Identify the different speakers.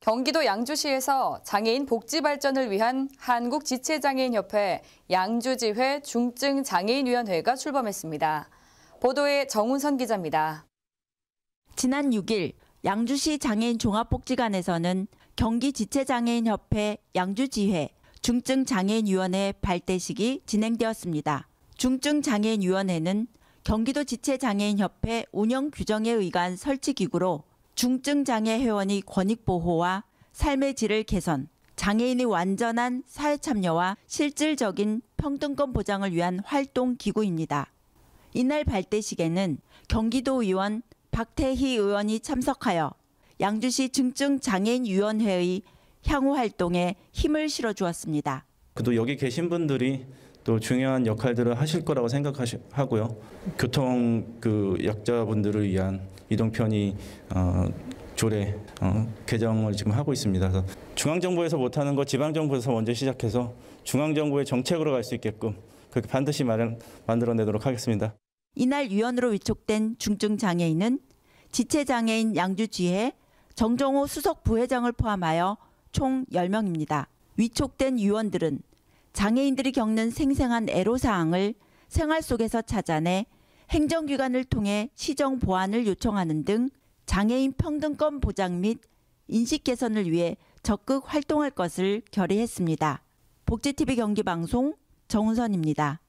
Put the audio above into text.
Speaker 1: 경기도 양주시에서 장애인 복지 발전을 위한 한국 지체장애인협회 양주지회 중증장애인위원회가 출범했습니다. 보도에 정운선 기자입니다.
Speaker 2: 지난 6일 양주시 장애인 종합복지관에서는 경기 지체장애인협회 양주지회 중증장애인위원회 발대식이 진행되었습니다. 중증장애인위원회는 경기도 지체장애인협회 운영 규정에 의한 설치기구로 중증장애 회원이 권익보호와 삶의 질을 개선, 장애인의 완전한 사회참여와 실질적인 평등권 보장을 위한 활동 기구입니다. 이날 발대식에는 경기도 의원 박태희 의원이 참석하여 양주시 중증장애인위원회의 향후 활동에 힘을 실어 주었습니다.
Speaker 3: 그도 여기 계신 분들이 또 중요한 역할들을 하실 거라고 생각하고요. 교통 그 약자분들을 위한 이동편의 어, 조례 어, 개정을 지금 하고 있습니다. 그래서 중앙정부에서 못하는 거 지방정부에서 먼저 시작해서 중앙정부의 정책으로 갈 수 있게끔 그렇게 반드시 마련, 만들어내도록 하겠습니다.
Speaker 2: 이날 위원으로 위촉된 중증장애인은 지체장애인 양주지혜, 정정호 수석 부회장을 포함하여 총 10명입니다. 위촉된 위원들은 장애인들이 겪는 생생한 애로사항을 생활 속에서 찾아내 행정기관을 통해 시정 보완을 요청하는 등 장애인 평등권 보장 및 인식 개선을 위해 적극 활동할 것을 결의했습니다. 복지TV 경기방송 정은선입니다.